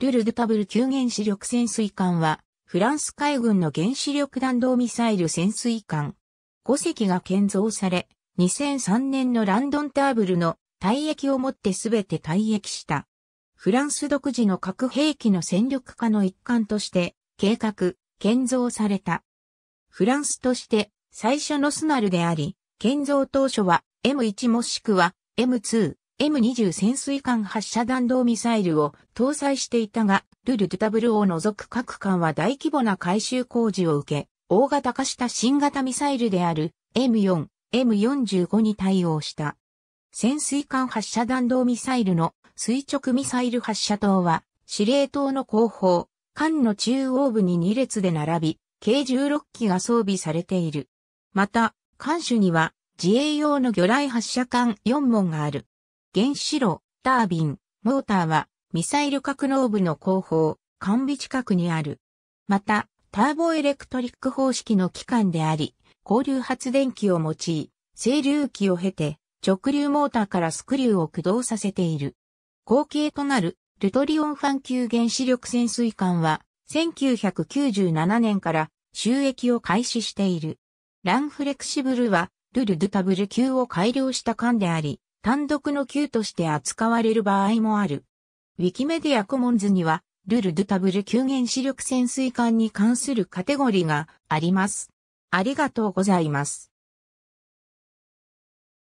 ルルドゥパブル級原子力潜水艦は、フランス海軍の原子力弾道ミサイル潜水艦。5隻が建造され、2003年のランドンターブルの退役をもってすべて退役した。フランス独自の核兵器の戦力化の一環として、計画、建造された。フランスとして最初のスナルであり、建造当初は M1 もしくは M2 M20 潜水艦発射弾道ミサイルを搭載していたが、ルル・ドゥタブルを除く各艦は大規模な改修工事を受け、大型化した新型ミサイルである M4、M45 に対応した。潜水艦発射弾道ミサイルの垂直ミサイル発射塔は、司令塔の後方、艦の中央部に2列で並び、計16機が装備されている。また、艦首には自衛用の魚雷発射艦4門がある。原子炉、タービン、モーターはミサイル格納部の後方、完備近くにある。また、ターボエレクトリック方式の機関であり、交流発電機を用い、整流機を経て、直流モーターからスクリューを駆動させている。後継となる、ルトリオンファン級原子力潜水艦は、1997年から収益を開始している。ランフレクシブルは、ルルドゥタブル級を改良した艦であり、単独の球として扱われる場合もある。ウィキメディアコモンズには、ルル・ドゥ・タブル級原子力潜水艦に関するカテゴリーがあります。ありがとうございます。